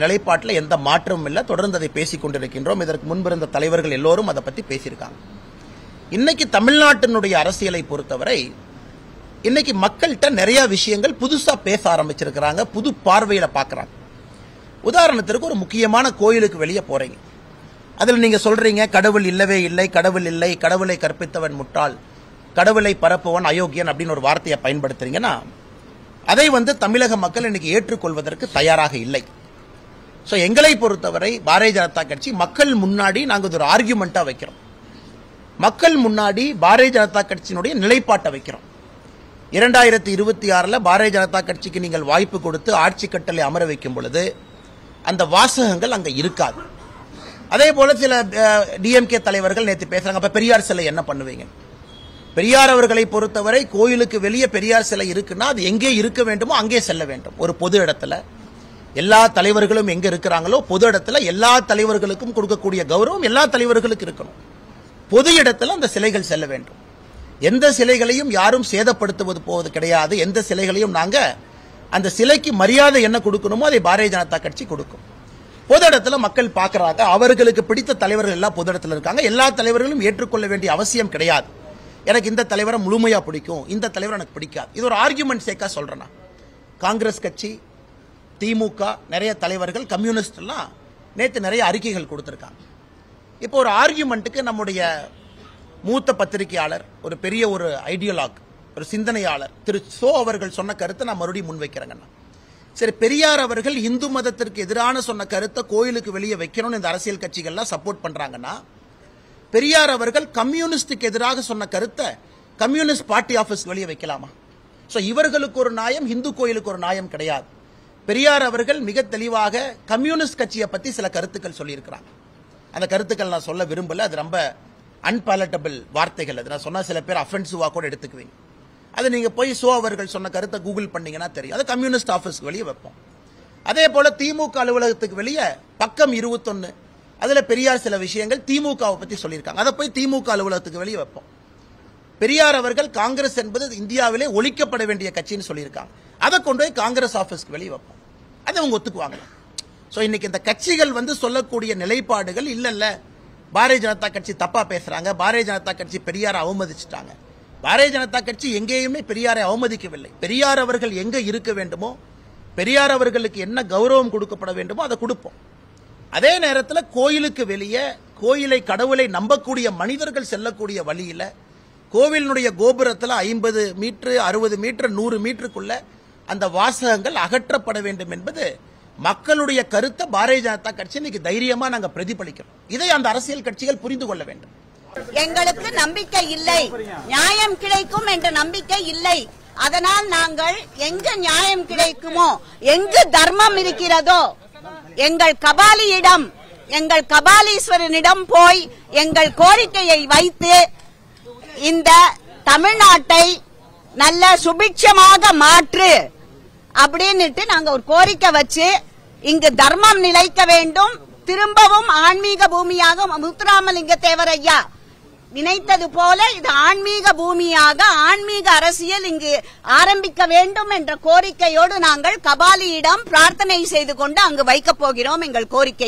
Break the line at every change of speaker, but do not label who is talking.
நிலைப்பாட்டில் எந்த மாற்றமும் இல்லை தொடர்ந்து அதை பேசிக் கொண்டிருக்கின்றோம் இதற்கு முன்பிருந்த தலைவர்கள் எல்லோரும் அதை பற்றி பேசியிருக்காங்க இன்னைக்கு தமிழ்நாட்டினுடைய அரசியலை பொறுத்தவரை இன்னைக்கு மக்கள்கிட்ட நிறைய விஷயங்கள் புதுசாக பேச ஆரம்பிச்சிருக்கிறாங்க புது பார்வையில் பார்க்குறாங்க உதாரணத்திற்கு ஒரு முக்கியமான கோயிலுக்கு வெளியே போறீங்க அதில் நீங்க சொல்றீங்க கடவுள் இல்லவே இல்லை கடவுள் இல்லை கடவுளை கற்பித்தவன் முட்டால் கடவுளை பரப்புவன் அயோக்கியன் அப்படின்னு ஒரு வார்த்தையை பயன்படுத்துறீங்கன்னா அதை வந்து தமிழக மக்கள் இன்னைக்கு ஏற்றுக்கொள்வதற்கு தயாராக இல்லை ஸோ எங்களை பொறுத்தவரை பாரதிய ஜனதா கட்சி மக்கள் முன்னாடி நாங்கள் ஒரு ஆர்கியூமெண்ட்டாக வைக்கிறோம் மக்கள் முன்னாடி பாரதிய ஜனதா கட்சியினுடைய நிலைப்பாட்டை வைக்கிறோம் இரண்டாயிரத்தி இருபத்தி ஆறில் பாரதிய ஜனதா கட்சிக்கு நீங்கள் வாய்ப்பு கொடுத்து ஆட்சி கட்டளை அமர வைக்கும் பொழுது அந்த வாசகங்கள் அங்கே இருக்காது அதே போல சில டிஎம்கே தலைவர்கள் நேற்று பேசுறாங்க அப்போ பெரியார் சிலை என்ன பண்ணுவீங்க பெரியார் அவர்களை பொறுத்தவரை கோயிலுக்கு வெளியே பெரியார் சிலை இருக்குன்னா அது எங்கே இருக்க வேண்டுமோ அங்கே செல்ல வேண்டும் ஒரு பொது இடத்துல எல்லா தலைவர்களும் எங்க இருக்கிறாங்களோ பொது இடத்துல எல்லா தலைவர்களுக்கும் கொடுக்கக்கூடிய கௌரவம் எல்லா தலைவர்களுக்கு இருக்கணும் பொது இடத்துல அந்த சிலைகள் செல்ல வேண்டும் எந்த சிலைகளையும் யாரும் சேதப்படுத்துவது போவது கிடையாது எந்த சிலைகளையும் நாங்க அந்த சிலைக்கு மரியாதை என்ன கொடுக்கணுமோ அதை பாரதிய ஜனதா கட்சி கொடுக்கும் பொது இடத்துல மக்கள் பார்க்கறாங்க அவர்களுக்கு பிடித்த தலைவர்கள் எல்லாம் பொது இடத்துல இருக்காங்க எல்லா தலைவர்களும் ஏற்றுக்கொள்ள வேண்டிய அவசியம் கிடையாது எனக்கு இந்த தலைவரை முழுமையாக பிடிக்கும் இந்த தலைவர் எனக்கு பிடிக்காது இது ஒரு ஆர்குமெண்ட் சேக்கா சொல்றேன்னா காங்கிரஸ் கட்சி திமுக நிறைய தலைவர்கள் கம்யூனிஸ்ட்லாம் நேற்று நிறைய அறிக்கைகள் கொடுத்துருக்காங்க இப்போ ஒரு ஆர்கியூமெண்ட்டுக்கு நம்முடைய மூத்த பத்திரிகையாளர் ஒரு பெரிய ஒரு ஐடியலாக் ஒரு சிந்தனையாளர் திரு சோ அவர்கள் சொன்ன கருத்தை நான் மறுபடியும் முன்வைக்கிறேங்கண்ணா சரி பெரியார் அவர்கள் இந்து மதத்திற்கு எதிரான சொன்ன கருத்தை கோயிலுக்கு வெளியே வைக்கணும்னு இந்த அரசியல் கட்சிகள்லாம் சப்போர்ட் பண்ணுறாங்கன்னா பெரியார் அவர்கள் கம்யூனிஸ்டுக்கு எதிராக சொன்ன கருத்தை கம்யூனிஸ்ட் பார்ட்டி ஆஃபீஸ் வெளியே வைக்கலாமா ஸோ இவர்களுக்கு ஒரு நியாயம் இந்து கோயிலுக்கு ஒரு நியாயம் கிடையாது பெரியார் அவர்கள் மிக தெளிவாக கம்யூனிஸ்ட் கட்சியை பற்றி சில கருத்துக்கள் சொல்லியிருக்கிறார் அந்த கருத்துக்கள் நான் சொல்ல விரும்பல அது ரொம்ப அன்பாலட்டபிள் வார்த்தைகள் அது நான் சொன்னால் சில பேர் அஃபென்சிவாக கூட எடுத்துக்குவீங்க அது நீங்கள் போய் சோ அவர்கள் சொன்ன கருத்தை கூகுள் பண்ணீங்கன்னா தெரியும் அது கம்யூனிஸ்ட் ஆஃபீஸ்க்கு வெளியே வைப்போம் அதே போல் திமுக அலுவலகத்துக்கு வெளியே பக்கம் இருபத்தொன்று அதில் பெரியார் சில விஷயங்கள் திமுகவை பற்றி சொல்லியிருக்காங்க அதை போய் திமுக அலுவலகத்துக்கு வெளியே வைப்போம் பெரியார் அவர்கள் காங்கிரஸ் என்பது இந்தியாவிலே ஒழிக்கப்பட வேண்டிய கட்சின்னு சொல்லியிருக்காங்க அதை கொண்டு போய் காங்கிரஸ் ஆஃபீஸ்க்கு வெளியே வைப்போம் அதை அவங்க ஒத்துக்குவாங்க ஸோ இன்னைக்கு இந்த கட்சிகள் வந்து சொல்லக்கூடிய நிலைப்பாடுகள் இல்லை இல்லை பாரதிய ஜனதா கட்சி தப்பாக பேசுகிறாங்க பாரதிய ஜனதா கட்சி பெரியாரை அவமதிச்சிட்டாங்க பாரதிய ஜனதா கட்சி எங்கேயுமே பெரியாரை அவமதிக்கவில்லை பெரியார் அவர்கள் எங்கே இருக்க வேண்டுமோ பெரியார் அவர்களுக்கு என்ன கௌரவம் கொடுக்கப்பட வேண்டுமோ அதை கொடுப்போம் அதே நேரத்தில் கோயிலுக்கு வெளியே கோயிலை கடவுளை நம்பக்கூடிய மனிதர்கள் செல்லக்கூடிய வழியில் கோவிலினுடைய கோபுரத்தில் ஐம்பது மீட்ரு அறுபது மீட்ரு நூறு மீட்டருக்குள்ளே அந்த வாசகங்கள் அகற்றப்பட வேண்டும் என்பது மக்களுடைய கருத்தை பாரதிய ஜனதா கட்சி இன்னைக்கு தைரியமா நாங்கள் பிரதிபலிக்கிறோம் இதை அந்த அரசியல் கட்சிகள் புரிந்து கொள்ள வேண்டும்
எங்களுக்கு நம்பிக்கை இல்லை நியாயம்
கிடைக்கும் என்ற நம்பிக்கை இல்லை
அதனால் நாங்கள் எங்க நியாயம் கிடைக்குமோ எங்கு தர்மம் இருக்கிறதோ எங்கள் கபாலியிடம் எங்கள் கபாலீஸ்வரனிடம் போய் எங்கள் கோரிக்கையை வைத்து இந்த தமிழ்நாட்டை நல்ல சுபிட்சமாக மாற்று அப்படின்னுட்டு நாங்க ஒரு கோரிக்கை வச்சு இங்கு தர்மம் நிலைக்க வேண்டும் திரும்பவும் ஆன்மீக பூமியாக முத்துராமலிங்க தேவரையா நினைத்தது போல இது ஆன்மீக பூமியாக ஆன்மீக அரசியல் இங்கு ஆரம்பிக்க வேண்டும் என்ற கோரிக்கையோடு நாங்கள் கபாலியிடம் பிரார்த்தனை செய்து கொண்டு அங்கு வைக்கப் போகிறோம் எங்கள் கோரிக்கையை